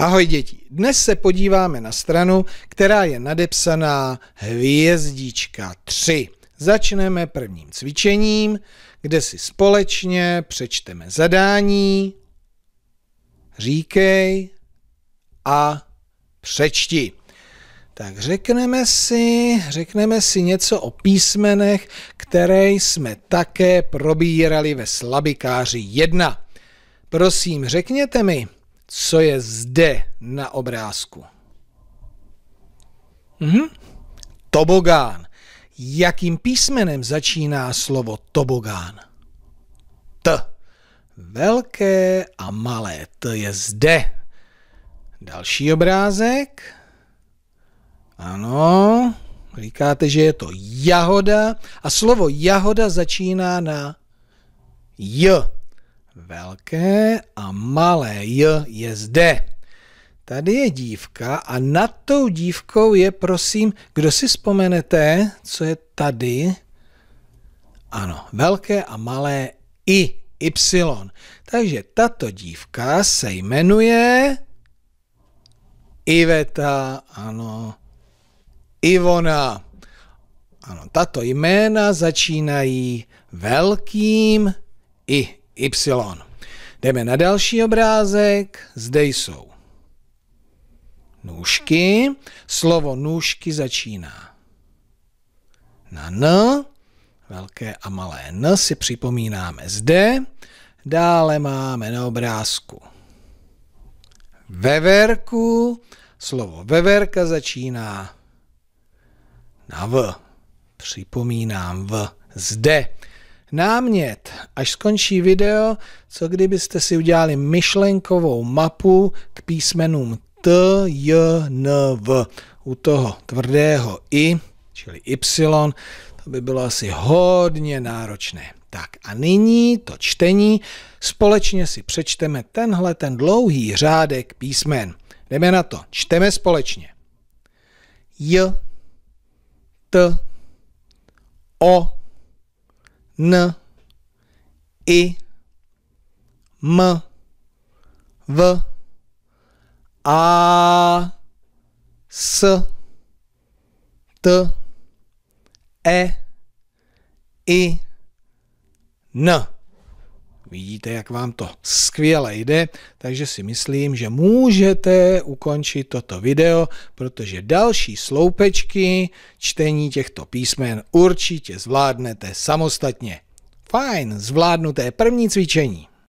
Ahoj děti, dnes se podíváme na stranu, která je nadepsaná hvězdička 3. Začneme prvním cvičením, kde si společně přečteme zadání, říkej a přečti. Tak řekneme si, řekneme si něco o písmenech, které jsme také probírali ve slabikáři 1. Prosím, řekněte mi, co je zde na obrázku. Mhm. Tobogán. Jakým písmenem začíná slovo tobogán? T. Velké a malé T je zde. Další obrázek. Ano, říkáte, že je to jahoda a slovo jahoda začíná na J velké a malé J je zde. Tady je dívka a nad tou dívkou je, prosím, kdo si vzpomenete, co je tady? Ano, velké a malé I, Y. Takže tato dívka se jmenuje Iveta, ano, Ivona. Ano, tato jména začínají velkým i Y. Jdeme na další obrázek. Zde jsou nůžky. Slovo nůžky začíná na N. Velké a malé N si připomínáme zde. Dále máme na obrázku veverku. Slovo veverka začíná na V. Připomínám V zde. Námět, až skončí video, co kdybyste si udělali myšlenkovou mapu k písmenům T, J, N, V. U toho tvrdého I, čili Y, to by bylo asi hodně náročné. Tak a nyní to čtení. Společně si přečteme tenhle ten dlouhý řádek písmen. Jdeme na to. Čteme společně. J, T, O, N E M V A S T E E N Vidíte, jak vám to skvěle jde, takže si myslím, že můžete ukončit toto video, protože další sloupečky čtení těchto písmen určitě zvládnete samostatně. Fajn, zvládnuté první cvičení.